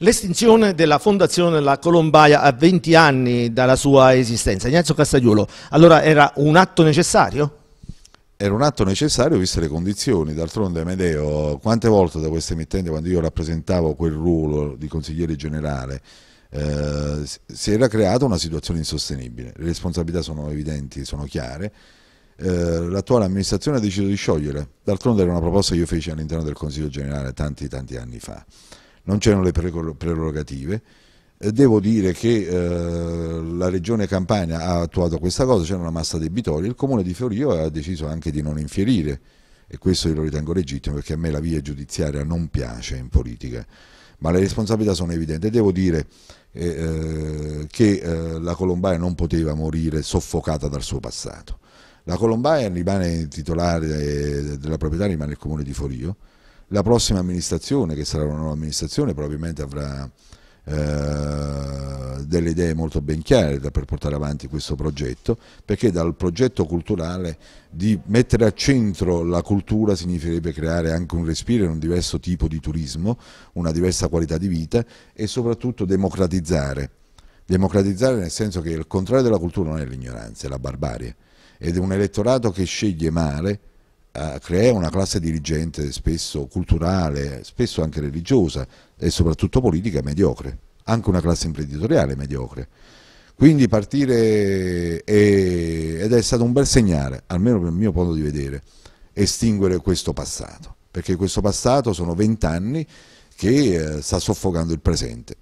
L'estinzione della Fondazione La Colombaia a 20 anni dalla sua esistenza, Ignazio Castagliuolo, allora era un atto necessario? Era un atto necessario viste le condizioni, d'altronde Amedeo, quante volte da questa emittente quando io rappresentavo quel ruolo di consigliere generale eh, si era creata una situazione insostenibile, le responsabilità sono evidenti, sono chiare, eh, l'attuale amministrazione ha deciso di sciogliere, d'altronde era una proposta che io feci all'interno del Consiglio generale tanti tanti anni fa non c'erano le prerogative. Eh, devo dire che eh, la regione Campania ha attuato questa cosa, c'era una massa debitoria, il comune di Fiorio ha deciso anche di non infierire e questo io lo ritengo legittimo perché a me la via giudiziaria non piace in politica, ma le responsabilità sono evidenti. Devo dire eh, eh che eh, la Colombaia non poteva morire soffocata dal suo passato. La Colombaia rimane titolare eh, della proprietà, rimane il comune di Forio, la prossima amministrazione, che sarà una nuova amministrazione, probabilmente avrà eh, delle idee molto ben chiare da, per portare avanti questo progetto, perché dal progetto culturale di mettere a centro la cultura significherebbe creare anche un respiro, e un diverso tipo di turismo, una diversa qualità di vita e soprattutto democratizzare. Democratizzare nel senso che il contrario della cultura non è l'ignoranza, è la barbarie ed è un elettorato che sceglie male eh, crea una classe dirigente spesso culturale, spesso anche religiosa e soprattutto politica mediocre, anche una classe imprenditoriale mediocre. Quindi partire è, ed è stato un bel segnale, almeno per il mio punto di vedere, estinguere questo passato, perché questo passato sono vent'anni che eh, sta soffocando il presente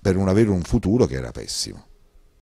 per non avere un futuro che era pessimo.